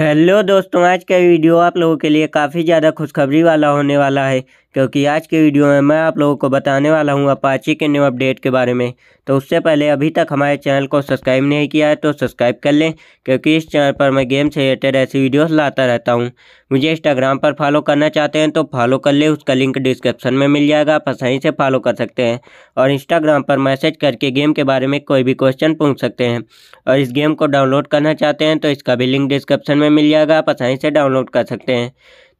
hello दोस्तों आज का वीडियो आप लोगों के लिए काफ़ी ज़्यादा खुशखबरी वाला होने वाला है क्योंकि आज के वीडियो में मैं आप लोगों को बताने वाला हूं अपाची के न्यू अपडेट के बारे में तो उससे पहले अभी तक हमारे चैनल को सब्सक्राइब नहीं किया है तो सब्सक्राइब कर लें क्योंकि इस चैनल पर मैं गेम से रिलेटेड ऐसी वीडियोज़ लाता रहता हूँ मुझे इंस्टाग्राम पर फॉलो करना चाहते हैं तो फॉलो कर लें उसका लिंक डिस्क्रिप्शन में मिल जाएगा आप आसानी से फॉलो कर सकते हैं और इंस्टाग्राम पर मैसेज करके गेम के बारे में कोई भी क्वेश्चन पूछ सकते हैं और इस गेम को डाउनलोड करना चाहते हैं तो इसका भी लिंक डिस्क्रिप्शन में में मिल जाएगा आप आसानी से डाउनलोड कर सकते हैं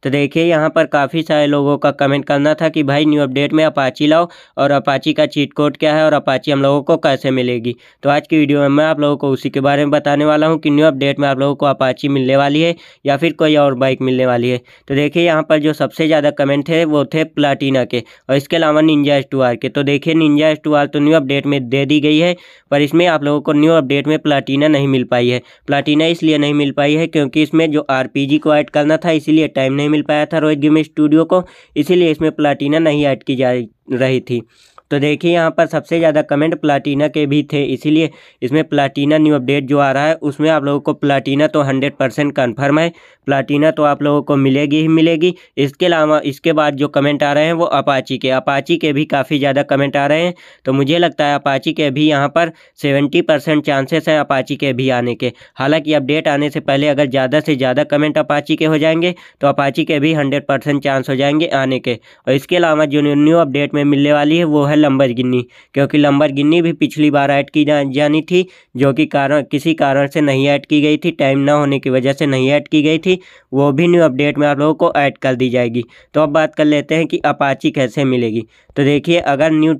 तो देखिए यहाँ पर काफ़ी सारे लोगों का कमेंट करना था कि भाई न्यू अपडेट में अपाची लाओ और अपाची का चीट कोड क्या है और अपाची हम लोगों को कैसे मिलेगी तो आज की वीडियो में मैं आप लोगों को उसी के बारे में बताने वाला हूँ कि न्यू अपडेट में आप लोगों को अपाची मिलने वाली है या फिर कोई और बाइक मिलने वाली है तो देखिए यहाँ पर जो सबसे ज़्यादा कमेंट थे वो थे प्लाटीना के और इसके अलावा निंजा एस के तो देखिए निंजा एस तो न्यू अपडेट में दे दी गई है पर इसमें आप लोगों को न्यू अपडेट में प्लाटीना नहीं मिल पाई है प्लाटीना इसलिए नहीं मिल पाई है क्योंकि इसमें जो आर को ऐड करना था इसीलिए टाइम नहीं नहीं मिल पाया था रोहित गेम स्टूडियो को इसीलिए इसमें प्लाटीना नहीं ऐड की जा रही थी तो देखिए यहाँ पर सबसे ज़्यादा कमेंट प्लाटीना के भी थे इसीलिए इसमें प्लाटीना न्यू अपडेट जो आ रहा है उसमें आप लोगों को प्लाटीना तो हंड्रेड परसेंट कन्फर्म है प्लाटीना तो आप लोगों को मिलेगी ही मिलेगी इसके अलावा इसके बाद जो कमेंट आ रहे हैं वो अपाची के अपाची के भी काफ़ी ज़्यादा कमेंट आ रहे हैं तो मुझे लगता है अपाची के भी यहाँ पर सेवेंटी परसेंट चांसेस हैं अपाची के भी आने के हालाँकि अपडेट आने से पहले अगर ज़्यादा से ज़्यादा कमेंट अपाची के हो जाएंगे तो अपाची के भी हंड्रेड चांस हो जाएंगे आने के और इसके अलावा जो न्यू अपडेट में मिलने वाली है वो है लंबर गिन्नी क्योंकि लंबर गिन्नी भी पिछली बार ऐड की जा, जानी थी जो कि कारण किसी कारण से नहीं ऐड की गई थी टाइम ना होने की वजह से नहीं ऐड की गई थी वो भी न्यू अपडेट में आप लोगों को ऐड कर दी जाएगी तो अब बात कर लेते हैं कि अपाची कैसे मिलेगी तो देखिए अगर न्यू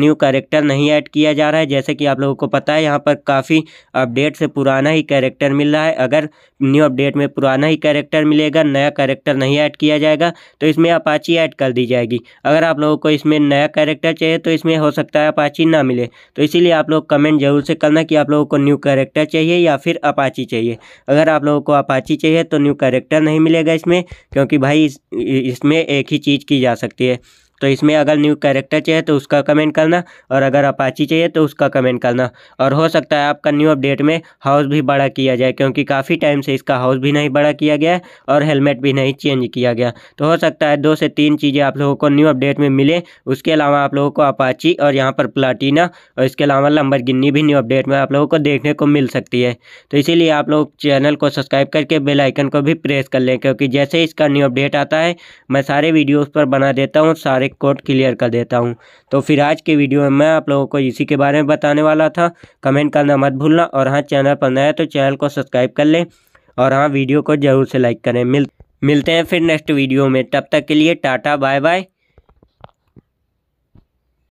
न्यू करेक्टर नहीं ऐड किया जा रहा है जैसे कि आप लोगों को पता है यहाँ पर काफ़ी अपडेट से पुराना ही कैरेक्टर मिल रहा है अगर न्यू अपडेट में पुराना ही कैरेक्टर मिलेगा नया कैरेक्टर नहीं ऐड किया जाएगा तो इसमें अपाची ऐड कर दी जाएगी अगर आप लोगों को इसमें नया कैरेक्टर हैं तो इसमें हो सकता है अपाची ना मिले तो इसीलिए आप लोग कमेंट जरूर से करना कि आप लोगों को न्यू करेक्टर चाहिए या फिर अपाची चाहिए अगर आप लोगों को अपाची चाहिए तो न्यू करेक्टर नहीं मिलेगा इसमें क्योंकि भाई इसमें एक ही चीज़ की जा सकती है तो इसमें अगर न्यू कैरेक्टर चाहिए तो उसका कमेंट करना और अगर अपाची चाहिए तो उसका कमेंट करना और हो सकता है आपका न्यू अपडेट में हाउस भी बड़ा किया जाए क्योंकि काफ़ी टाइम से इसका हाउस भी नहीं बड़ा किया गया और हेलमेट भी नहीं चेंज किया गया तो हो सकता है दो से तीन चीज़ें आप लोगों को न्यू अपडेट में मिले उसके अलावा आप लोगों को अपाची और यहाँ पर प्लाटीना और इसके अलावा लंबर गिन्नी भी न्यू अपडेट में आप लोगों को देखने को मिल सकती है तो इसीलिए आप लोग चैनल को सब्सक्राइब करके बेल आइकन को भी प्रेस कर लें क्योंकि जैसे इसका न्यू अपडेट आता है मैं सारे वीडियो उस पर बना देता हूँ सारे एक कोड क्लियर कर देता हूँ तो फिर आज के वीडियो में मैं आप लोगों को इसी के बारे में बताने वाला था कमेंट करना मत भूलना और हाँ चैनल पर नया तो चैनल को सब्सक्राइब कर लें और हाँ वीडियो को ज़रूर से लाइक करें मिल मिलते हैं फिर नेक्स्ट वीडियो में तब तक के लिए टाटा बाय बाय